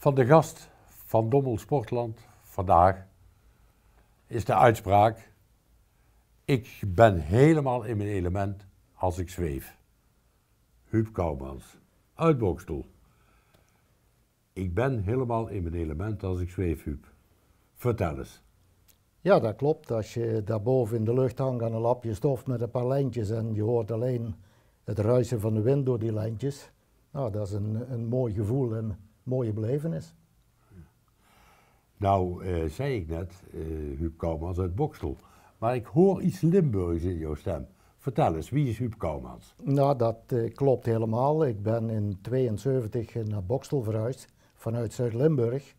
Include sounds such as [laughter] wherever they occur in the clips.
Van de gast van Dommel Sportland vandaag is de uitspraak: Ik ben helemaal in mijn element als ik zweef. Huub Kouwmans, uitbookstoel. Ik ben helemaal in mijn element als ik zweef, Huub. Vertel eens. Ja, dat klopt. Als je daarboven in de lucht hangt aan een lapje stof met een paar lijntjes en je hoort alleen het ruisen van de wind door die lijntjes. Nou, dat is een, een mooi gevoel. En mooie belevenis. Nou, eh, zei ik net, uh, Huub uit Boksel. Maar ik hoor iets Limburgs in jouw stem. Vertel eens, wie is Huub Koumans? Nou, dat eh, klopt helemaal. Ik ben in 72 naar Boksel verhuisd vanuit Zuid-Limburg.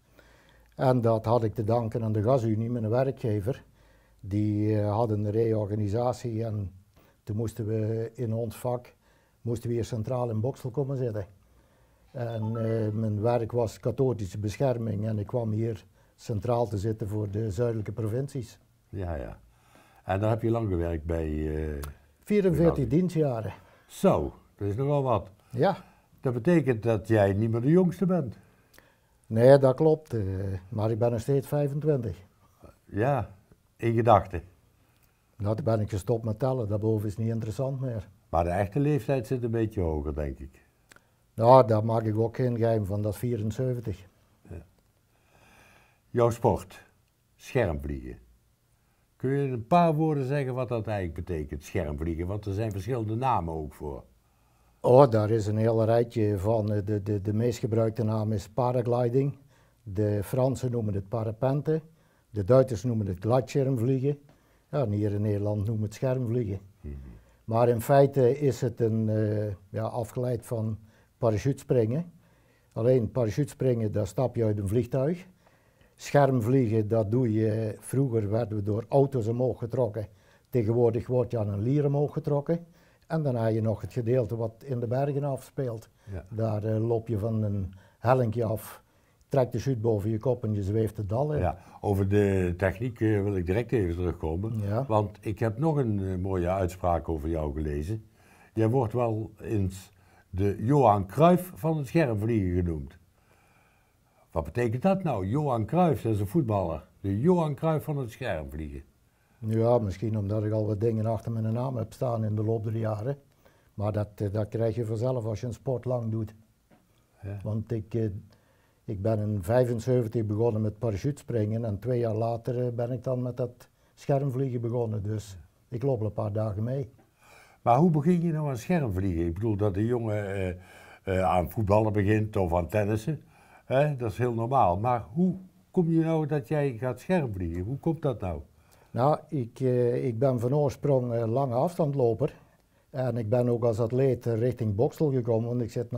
En dat had ik te danken aan de Gasunie, mijn werkgever. Die hadden een reorganisatie en toen moesten we in ons vak moesten we hier centraal in Boksel komen zitten. En eh, mijn werk was katholische bescherming en ik kwam hier centraal te zitten voor de zuidelijke provincies. Ja, ja. En daar heb je lang gewerkt bij... 44 eh, dienstjaren. Zo, dat is nogal wat. Ja. Dat betekent dat jij niet meer de jongste bent. Nee, dat klopt. Eh, maar ik ben nog steeds 25. Ja, in gedachten. Nou, toen ben ik gestopt met tellen. Daarboven is niet interessant meer. Maar de echte leeftijd zit een beetje hoger, denk ik. Nou, daar maak ik ook geen geheim van, dat is 74. Ja. Jouw sport, schermvliegen. Kun je in een paar woorden zeggen wat dat eigenlijk betekent, schermvliegen? Want er zijn verschillende namen ook voor. Oh, daar is een heel rijtje van. De, de, de meest gebruikte naam is paragliding. De Fransen noemen het parapente. De Duitsers noemen het gladschermvliegen. Ja, en hier in Nederland noemen het schermvliegen. Mhm. Maar in feite is het een, eh, ja, afgeleid van parachutespringen. Alleen parachutespringen, daar stap je uit een vliegtuig. Schermvliegen, dat doe je. Vroeger werden we door auto's omhoog getrokken. Tegenwoordig word je aan een lier omhoog getrokken. En dan heb je nog het gedeelte wat in de bergen afspeelt. Daar eh, loop je van een hellinkje af, trekt de chute boven je kop en je zweeft het dal in. Ja, over de techniek eh, wil ik direct even terugkomen. Want ik heb nog een eh, mooie uitspraak over jou gelezen. Jij wordt wel eens de Johan Cruijff van het schermvliegen genoemd. Wat betekent dat nou? Johan Cruijff, dat is een voetballer. De Johan Cruijff van het schermvliegen. Ja, misschien omdat ik al wat dingen achter mijn naam heb staan in de loop der jaren. Maar dat, eh, dat krijg je vanzelf als je een sport lang doet. Ja. Want ik, eh, ik ben in 75 begonnen met parachutespringen en twee jaar later eh, ben ik dan met dat schermvliegen begonnen. Dus ik loop al een paar dagen mee. Maar hoe begin je nou aan schermvliegen? Ik bedoel, dat een jongen eh, eh, aan voetballen begint of aan tennissen, hè? dat is heel normaal. Maar hoe kom je nou dat jij gaat schermvliegen? Hoe komt dat nou? Nou, ik, eh, ik ben van oorsprong lange afstandloper. En ik ben ook als atleet richting Boksel gekomen, want ik zit nu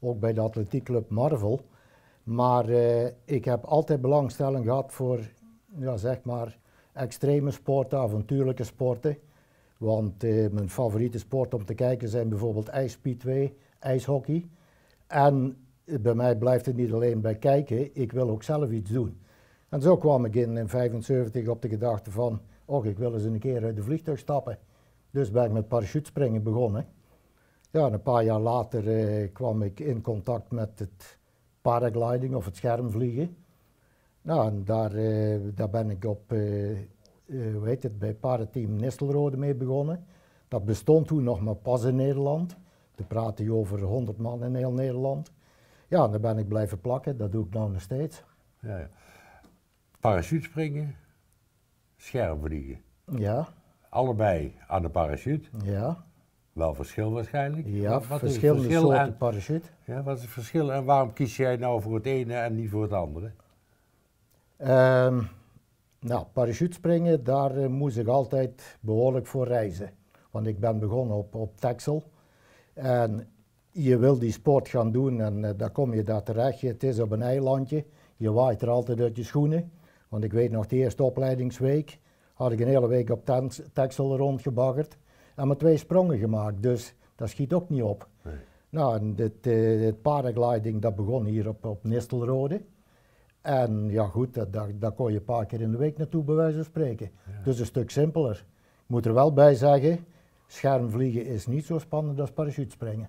ook bij de atletiekclub Marvel. Maar ik heb altijd belangstelling gehad voor, ja, zeg maar, extreme sporten, avontuurlijke sporten. Want eh, mijn favoriete sport om te kijken zijn bijvoorbeeld ijsp2, ijshockey. En eh, bij mij blijft het niet alleen bij kijken, ik wil ook zelf iets doen. En zo kwam ik in 1975 op de gedachte van, oh, ik wil eens een keer uit de vliegtuig stappen. Dus ben ik met parachutespringen begonnen. Ja, een paar jaar later eh, kwam ik in contact met het paragliding of het schermvliegen. Nou, en daar, daar ben ik op uh, het, bij parenteam Nistelrode mee begonnen. Dat bestond toen nog maar pas in Nederland. Toen praten je over 100 man in heel Nederland. Ja, daar ben ik blijven plakken. Dat doe ik nou nog steeds. Ja, ja. Parachute springen, Scherm vliegen. Ja. Allebei aan de parachute. Ja. Wel verschil waarschijnlijk. Ja, verschil in verschillende verschil soorten parachute. Ja, wat is het verschil en waarom kies jij nou voor het ene en niet voor het andere? Ehm, nou, parachutespringen, daar eh, moest ik altijd behoorlijk voor reizen. Want ik ben begonnen op, op Texel. En je wil die sport gaan doen en uh, dan kom je daar terecht. het is op een eilandje. Je waait er altijd uit je schoenen. Want ik weet nog, de eerste opleidingsweek had ik een hele week op Texel rondgebaggerd. En maar twee sprongen gemaakt, dus dat schiet ook niet op. Nou, dit, het eh, paragliding dat begon hier op, op Nistelrode. En ja goed, dat, daar, kon je een paar keer in de week naartoe bij wijze van spreken. Dus een stuk simpeler. Ik moet er wel bij zeggen, schermvliegen is niet zo spannend als parachutespringen.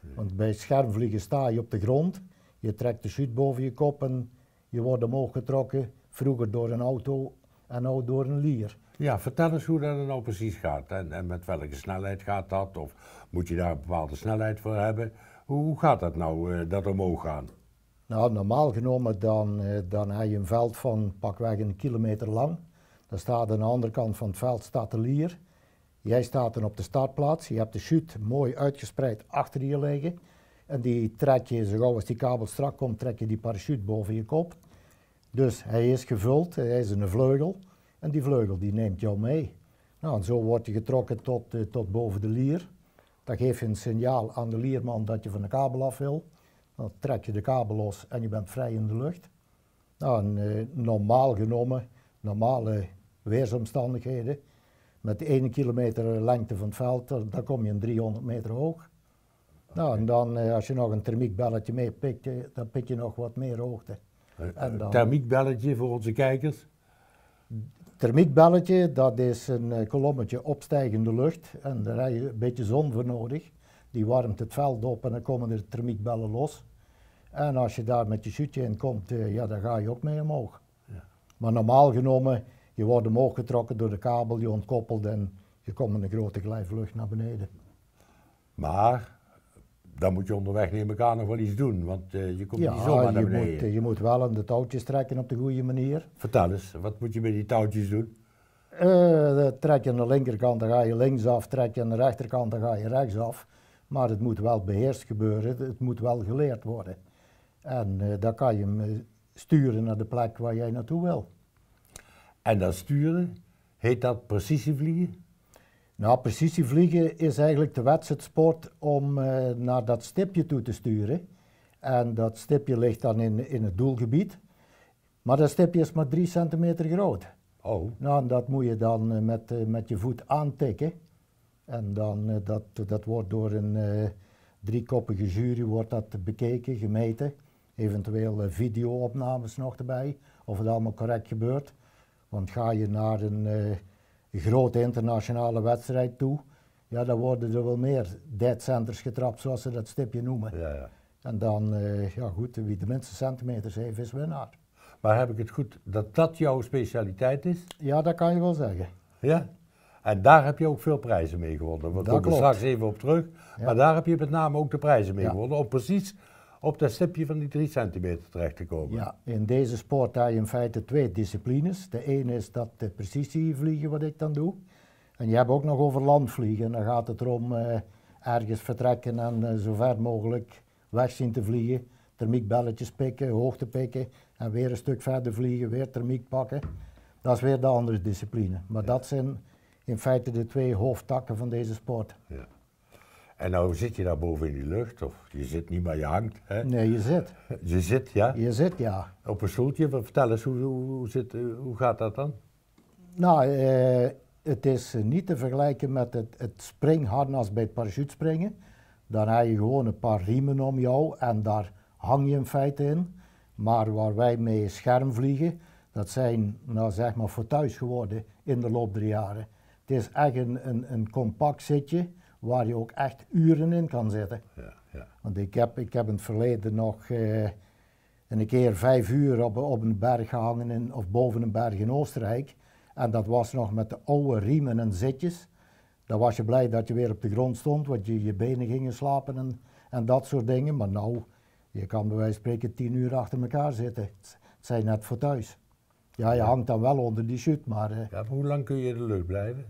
Nee. Want bij schermvliegen sta je op de grond, je trekt de chute boven je kop en je wordt omhoog getrokken, vroeger door een auto en nu door een lier. Ja, vertel eens hoe dat nou precies gaat en, en met welke snelheid gaat dat? Of moet je daar een bepaalde snelheid voor hebben? Hoe, hoe gaat dat nou, eh, dat omhoog gaan? Nou, normaal genomen dan, eh, dan heb je een veld van pakweg een kilometer lang. Dan staat aan de andere kant van het veld staat de lier. Jij staat dan op de startplaats. Je hebt de chute mooi uitgespreid achter je liggen. En die trek je, zo gauw als die kabel strak komt, trek je die parachute boven je kop. Dus hij is gevuld, hij is een vleugel. En die vleugel die neemt jou mee. Nou, en zo word je getrokken tot, eh, tot boven de lier. Dat geef je een signaal aan de lierman dat je van de kabel af wil. Dan trek je de kabel los en je bent vrij in de lucht. Nou, eh, normaal genomen, normale weersomstandigheden, met 1 kilometer lengte van het veld, dan kom je een 300 meter hoog. Nou, en dan eh, als je nog een thermiekbelletje meepikt, eh, dan pik je nog wat meer hoogte. Een eh, dan... thermiekbelletje voor onze kijkers? Thermiekbelletje, dat is een kolommetje opstijgende lucht en daar heb je een beetje zon voor nodig die warmt het veld op en dan komen er termietbellen los. En als je daar met je zutje in komt, eh, ja, dan ga je ook mee omhoog. Ja. Maar normaal genomen, je wordt omhoog getrokken door de kabel, je ontkoppelt en je komt met een grote glijvlucht naar beneden. Maar dan moet je onderweg neem ik aan nog wel iets doen, want eh, je komt niet zomaar naar beneden. Moet, eh, je moet wel aan de touwtjes trekken op de goede manier. Vertel eens, wat moet je met die touwtjes doen? Uh, trek je aan de linkerkant, dan ga je linksaf. Trek je aan de rechterkant, dan ga je rechtsaf. Maar het moet wel beheerst gebeuren, het moet wel geleerd worden. En eh, dan kan je hem eh, sturen naar de plek waar jij naartoe wil. En dat sturen, heet dat precisievliegen? Nou, precisievliegen is eigenlijk de sport om eh, naar dat stipje toe te sturen. En dat stipje ligt dan in, in het doelgebied. Maar dat stipje is maar 3 centimeter groot. Oh. Nou, dat moet je dan met, met je voet aantikken. En dan, eh, dat, dat wordt door een eh, driekoppige jury wordt dat bekeken, gemeten. Eventueel eh, videoopnames nog erbij, of het allemaal correct gebeurt. Want ga je naar een grote internationale wedstrijd toe, ja, dan worden er wel meer dead centers getrapt, zoals ze dat stipje noemen. Ja, ja. En dan, ja goed, wie de minste centimeters heeft, is winnaar. Maar heb ik het goed dat dat jouw specialiteit is? Ja, dat kan je wel zeggen. Ja? En daar heb je ook veel prijzen mee gewonnen. We komen straks even op terug. Maar daar heb je met name ook de prijzen mee gewonnen. Om precies op dat stipje van die 3 centimeter terecht te komen. Ja, in deze sport heb je in feite twee disciplines. De ene is dat de precisievliegen, wat ik dan doe. En je hebt ook nog over landvliegen. Dan gaat het erom eh, ergens vertrekken en eh, zo ver mogelijk weg zien te vliegen. belletjes pikken, hoogte pikken en weer een stuk verder vliegen, weer thermiek pakken. Dat is weer de andere discipline. Maar dat zijn in feite de twee hoofdtakken van deze sport. Ja. En nou zit je daar boven in die lucht, of je zit niet, maar je hangt. Hè? Nee, je zit. [laughs] Je zit, ja? Je zit, ja. Op een stoeltje. Vertel eens, hoe, zit, eh, hoe gaat dat dan? Nou, eh, het is eh, niet te vergelijken met het, het springharnas bij het parachutespringen. Dan heb je gewoon een paar riemen om jou en daar hang je in feite in. Maar waar wij mee schermvliegen, dat zijn nou zeg maar voor thuis geworden in de loop der jaren. Het is echt een, een, een compact zitje waar je ook echt uren in kan zitten. Ja, ja. Want ik heb, ik heb in het verleden nog eh, een keer vijf uur op, op een berg gehangen in, of boven een berg in Oostenrijk. En dat was nog met de oude riemen en zitjes. Dan was je blij dat je weer op de grond stond, want je, je benen gingen slapen en, en dat soort dingen. Maar nou, je kan bij wijze van spreken tien uur achter elkaar zitten. Het zijn net voor thuis. Ja, je hangt dan wel onder die chute, maar... Eh, ja, hoe lang kun je in de lucht blijven?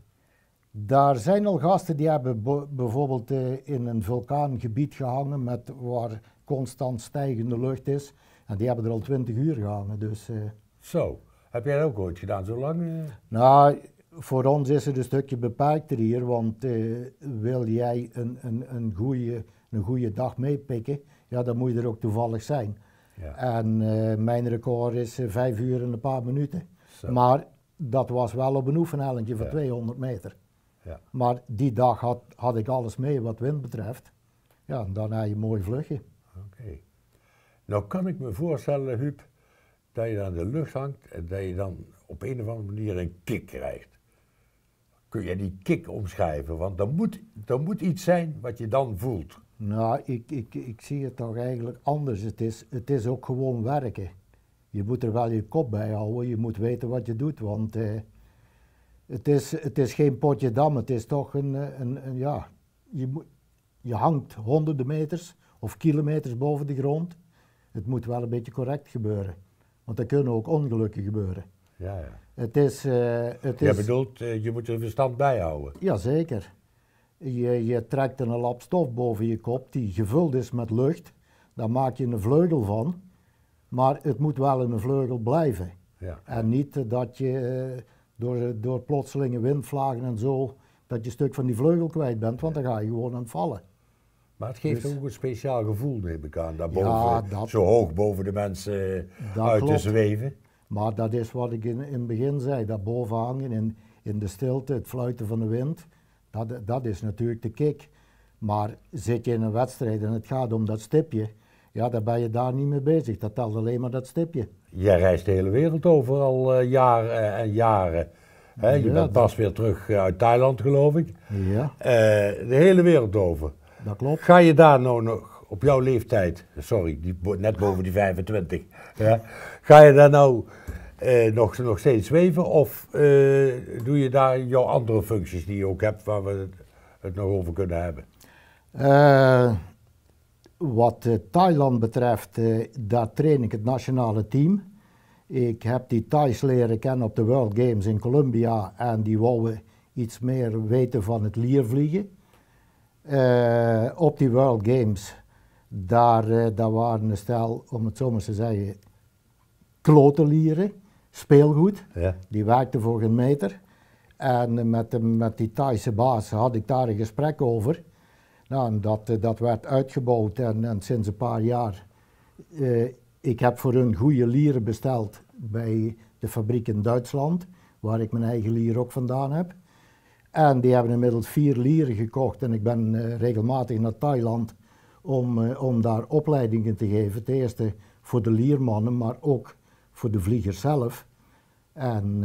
Daar zijn al gasten die hebben bijvoorbeeld eh, in een vulkaangebied gehangen met waar constant stijgende lucht is. En die hebben er al twintig uur gehangen. Dus, eh. Zo, heb jij dat ook ooit gedaan, zo lang? Eh? Nou, voor ons is het een stukje beperkter hier, want wil jij een, een, een, goede, een goede dag meepikken, ja, dan moet je er ook toevallig zijn. Ja. En mijn record is vijf uur en een paar minuten. Maar dat was wel op een oefenhellentje van 200 meter. Ja. Maar die dag had, had ik alles mee wat wind betreft. Ja, dan daarna je mooi vlugje. Oké. Nou kan ik me voorstellen, Huub, dat je aan de lucht hangt en dat je dan op een of andere manier een kick krijgt. Kun je die kick omschrijven? Want er moet, er moet iets zijn wat je dan voelt. Nou, ik, ik, ik zie het toch eigenlijk anders. Het is, het is ook gewoon werken. Je moet er wel je kop bij houden, je moet weten wat je doet, want... Eh, het is, het is geen potje dam, het is toch een, eh, een, een ja, je, je hangt honderden meters of kilometers boven de grond. Het moet wel een beetje correct gebeuren, want er kunnen ook ongelukken gebeuren. Ja, ja. Het is, uh, het Jij bedoelt, eh, je moet er verstand bijhouden. Jazeker. Je, je trekt een lap stof boven je kop die gevuld is met lucht. Daar maak je een vleugel van. Maar het moet wel een vleugel blijven. Ja. En niet dat je door, eh, door plotselinge windvlagen en zo, dat je een stuk van die vleugel kwijt bent, want dan ga je gewoon aan het vallen. Maar het geeft dus- ook een speciaal gevoel, neem ik aan, daarboven, zo hoog boven de mensen eh, uit te zweven. Maar dat is wat ik in, in het begin zei, dat boven hangen in, in de stilte, het fluiten van de wind, dat, dat is natuurlijk de kick. Maar zit je in een wedstrijd en het gaat om dat stipje, ja, dan ben je daar niet mee bezig. Dat telt alleen maar dat stipje. Jij reist de hele wereld over al eh, jaren eh, en jaren. Hè? je bent pas weer terug eh, uit Thailand, geloof ik. Ja. de hele wereld over. Dat klopt. Ga je daar nou nog op jouw leeftijd, sorry, die, net boven die 25, ja, ga je daar nou nog, nog steeds zweven of doe je daar jouw andere functies die je ook hebt waar we het, nog over kunnen hebben? Uh, wat eh, Thailand betreft, eh, daar train ik het nationale team. Ik heb die Thais leren kennen op de World Games in Colombia en die wouden iets meer weten van het liervliegen. Uh, op die World Games, daar, uh, waren een stel, om het zo maar te zeggen, klotenlieren, speelgoed. Ja. Die werkten voor een meter. En met, de, met die Thaise baas had ik daar een gesprek over ja dat, eh, dat werd uitgebouwd en, en sinds een paar jaar. Eh, ik heb voor hun goede lieren besteld bij de fabriek in Duitsland, waar ik mijn eigen lier ook vandaan heb. En die hebben inmiddels vier lieren gekocht en ik ben eh, regelmatig naar Thailand om, om daar opleidingen te geven. Ten eerste voor de liermannen, maar ook voor de vliegers zelf. En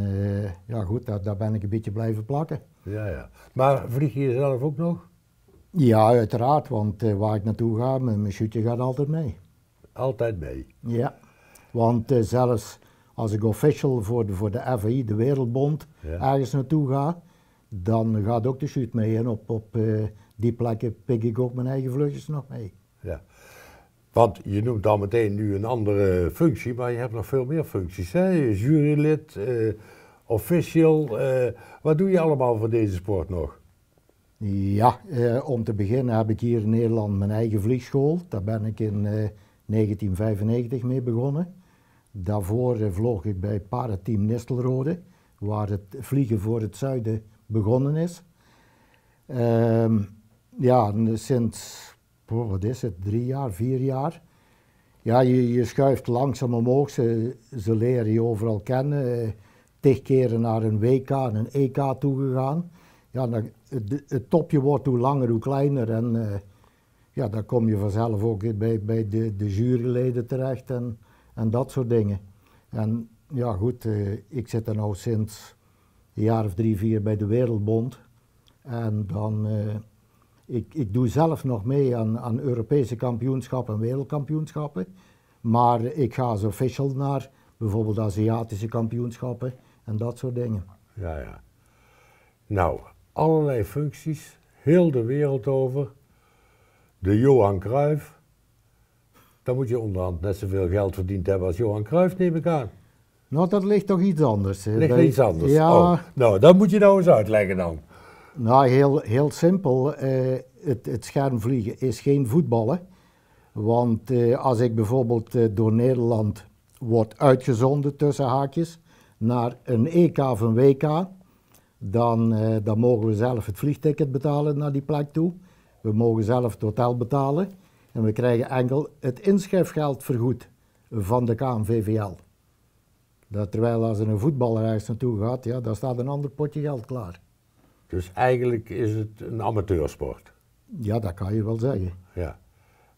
ja goed, daar, daar, ben ik een beetje blijven plakken. Ja, ja. Maar vlieg je zelf ook nog? Ja, uiteraard, want eh, waar ik naartoe ga, mijn, schutter gaat altijd mee. Altijd mee? Ja, want eh, zelfs als ik official voor de, voor de FAI, de Wereldbond, ergens naartoe ga, dan gaat ook de shoot mee en op, op eh, die plekken pik ik ook mijn eigen vluchtjes nog mee. Ja, want je noemt dan meteen nu een andere functie, maar je hebt nog veel meer functies, hè? Jurylid, official, wat doe je allemaal voor deze sport nog? Ja, eh, om te beginnen heb ik hier in Nederland mijn eigen vliegschool. Daar ben ik in eh, 1995 mee begonnen. Daarvoor eh, vloog ik bij Parateam Nistelrode, waar het vliegen voor het zuiden begonnen is. Ehm, ja, eh, sinds, oh, wat is het, drie jaar, vier jaar. Ja, je, je schuift langzaam omhoog. Ze, ze leren je overal kennen. Eh, tig keren naar een WK en een EK toegegaan. Ja, dan, het, topje wordt hoe langer, hoe kleiner. En eh, ja, dan kom je vanzelf ook bij, bij de, de juryleden terecht en, en dat soort dingen. En ja, goed, eh, ik zit er nu sinds een jaar of drie, vier bij de Wereldbond. En dan, uh, ik, ik doe zelf nog mee aan, aan Europese kampioenschappen en wereldkampioenschappen. Maar ik ga als official naar bijvoorbeeld Aziatische kampioenschappen en dat soort dingen. Ja, ja. Nou, allerlei functies, heel de wereld over. De Johan Cruijff. Dan moet je onderhand net zoveel geld verdiend hebben als Johan Cruijff, neem ik aan. Nou, dat ligt toch iets anders. Hè? Ligt iets anders. Ja. Oh, nou, dat moet je nou eens uitleggen dan. Nou, heel, heel simpel. Eh, het, het schermvliegen is geen voetballen. Want eh, als ik bijvoorbeeld eh, door Nederland word uitgezonden tussen haakjes naar een EK van WK, dan, eh, dan mogen we zelf het vliegticket betalen naar die plek toe. We mogen zelf het hotel betalen. En we krijgen enkel het inschrijfgeld vergoed van de KNVVL. Dat, terwijl als er een voetballer ergens naartoe gaat, ja, daar staat een ander potje geld klaar. Dus eigenlijk is het een amateursport? Ja, dat kan je wel zeggen. Ja.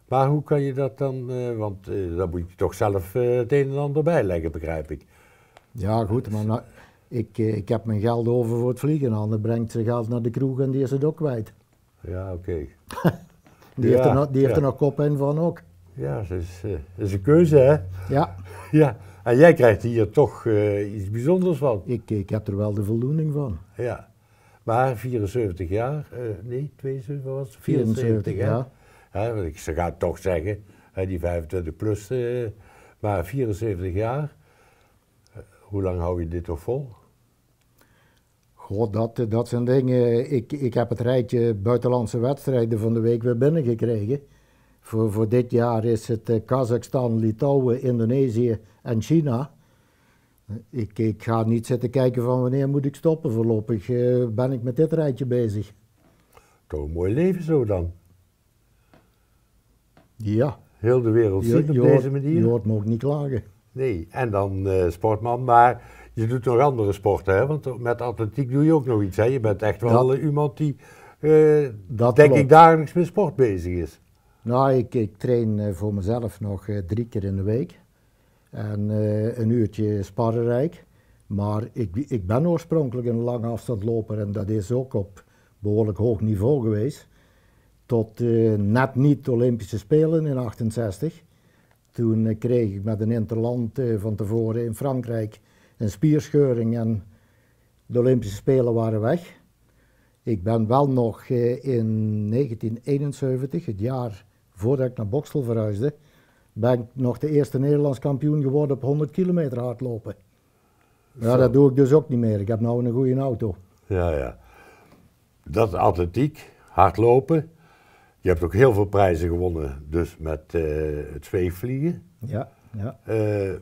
Maar hoe kan je dat dan, eh, want uh, dan moet je toch zelf het een en ander bijleggen, begrijp ik. Ja, goed, maar nou- ik, eh, ik heb mijn geld over voor het vliegen. Ander brengt ze geld naar de kroeg en die is het ook kwijt. Ja, oké. [laughs] [laughs] die, heeft er nog, die heeft er nog kop in van ook. Ja, eh, dat is, is een keuze, hè? Ja. [laughs] ja. En jij krijgt hier toch eh, iets bijzonders van. Ik, ik heb er wel de voldoening van. Ja. Maar 74 jaar, uh, nee, 72 was het? 74, 74 ja. ja. ik, ze gaat toch zeggen, die 25 plus, maar 74 jaar. hoe lang hou je dit toch vol? dat, dat zijn dingen. Ik, ik heb het rijtje buitenlandse wedstrijden van de week weer binnengekregen. Voor, voor dit jaar is het eh, Kazachstan, Litouwen, Indonesië en China. Ik, ik ga niet zitten kijken van wanneer moet ik stoppen. Voorlopig eh, ben ik met dit rijtje bezig. Toch een mooi leven zo dan. Ja. Heel de wereld ziet op deze manier. Je hoort me ook niet klagen. Nee, en dan eh, sportman, maar je doet nog andere sporten, hè? want met atletiek doe je ook nog iets. Hè? Je bent echt wel dat, eh, iemand die, eh, dat denk klopt. ik, dagelijks met sport bezig is. Nou, ik, ik train voor mezelf nog drie keer in de week en een uurtje sparrenrijk. Maar ik, ik ben oorspronkelijk een lange afstandloper en dat is ook op behoorlijk hoog niveau geweest. Tot net niet Olympische Spelen in 68. Toen eh, kreeg ik met een interland eh, van tevoren in Frankrijk een spierscheuring en de Olympische Spelen waren weg. Ik ben wel nog eh, in 1971, het jaar voordat ik naar Boksel verhuisde, ben ik nog de eerste Nederlands kampioen geworden op 100 kilometer hardlopen. Ja, dat doe ik dus ook niet meer. Ik heb nou een goede auto. Ja, ja. Dat atletiek, hardlopen, je hebt ook heel veel prijzen gewonnen, dus met eh, twee vliegen. Ja, ja. Eh,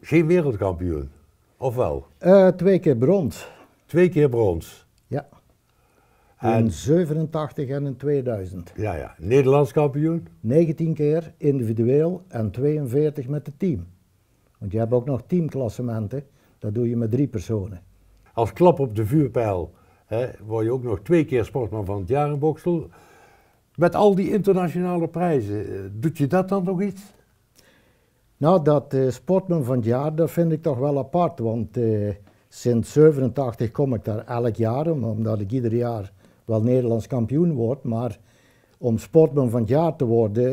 geen wereldkampioen, of wel? Eh, twee keer brons. Twee keer brons. Ja. En... In 87 en in 2000. Ja, ja. Nederlands kampioen? 19 keer individueel en 42 met het team. Want je hebt ook nog teamklassementen. Dat doe je met drie personen. Als klap op de vuurpijl hè, word je ook nog twee keer sportman van het jaar in met al die internationale prijzen, eh, doet je dat dan nog iets? Nou, dat eh, sportman van het jaar, dat vind ik toch wel apart. Want eh, sinds 87 kom ik daar elk jaar, omdat ik ieder jaar wel Nederlands kampioen word. Maar om sportman van het jaar te worden,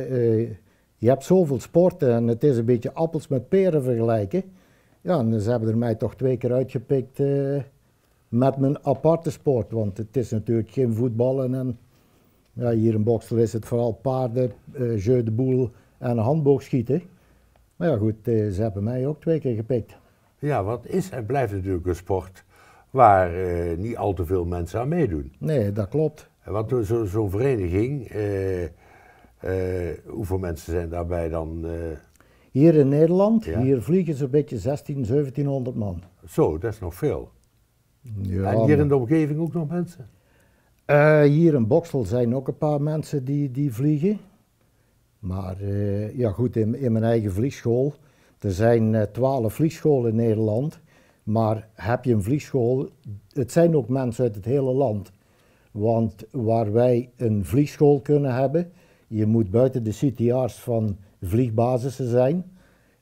je hebt zoveel sporten en het is een beetje appels met peren vergelijken. Ja, en ze hebben er mij toch twee keer uitgepikt met mijn aparte sport. Want het is natuurlijk geen voetballen en ja, hier in Boksel is het vooral paarden, uh, jeu de boel en handboogschieten. Maar ja goed, eh, ze hebben mij ook twee keer gepikt. Ja, wat is en blijft natuurlijk een sport waar eh, niet al te veel mensen aan meedoen. Nee, dat klopt. Want zo'n zo vereniging, hoeveel mensen zijn daarbij dan? Hier in Nederland, hier vliegen zo'n beetje 16, 1700 man. Zo, dat is nog veel. Ja, en hier in de omgeving ook nog mensen? Eh, hier in Boksel zijn ook een paar mensen die, die vliegen. Maar eh, ja goed, in, in, mijn eigen vliegschool. Er zijn eh, twaalf vliegscholen in Nederland. Maar heb je een vliegschool, het zijn ook mensen uit het hele land. Want waar wij een vliegschool kunnen hebben, je moet buiten de CTR's van vliegbasissen zijn.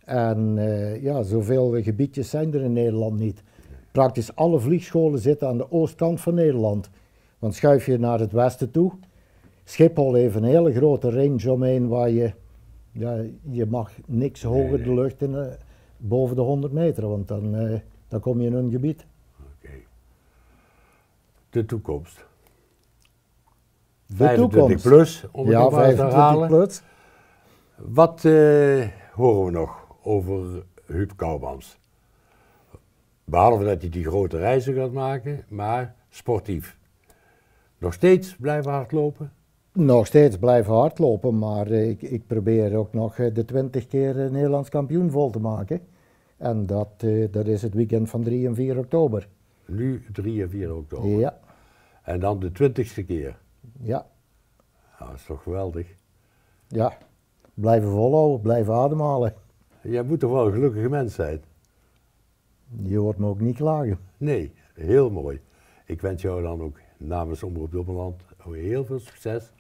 En ja, zoveel gebiedjes zijn er in Nederland niet. Praktisch alle vliegscholen zitten aan de oostkant van Nederland. Want schuif je naar het westen toe, Schiphol heeft een hele grote range omheen waar je, ja, je mag niks hoger de lucht in, eh, boven de 100 meter, want dan, eh, dan kom je in een gebied. Oké. De toekomst. De toekomst. plus, ja, Plus. Wat eh, horen we nog over Huub Kouwbans? Behalve dat hij die grote reizen gaat maken, maar sportief. Nog steeds blijven hardlopen? Nog steeds blijven hardlopen, maar eh, ik, ik probeer ook nog eh, de 20 keer eh, Nederlands kampioen vol te maken. En dat, dat is het weekend van 3 en 4 oktober. Nu 3 en 4 oktober? Ja. En dan de 20 keer? Ja. Ah, dat is toch geweldig? Ja. Blijven volhouden, blijven ademhalen. Jij moet toch wel een gelukkige mens zijn? Je hoort me ook niet klagen. Nee, heel mooi. Ik wens jou dan ook namens Omroep Dubbelland heel veel succes.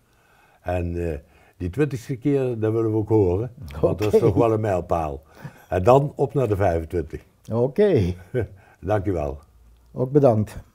En uh, die twintigste keer, dat willen we ook horen. Want dat is toch wel een mijlpaal. En dan op naar de 25. Oké. Okay. [laughs] Dankjewel. Ook bedankt.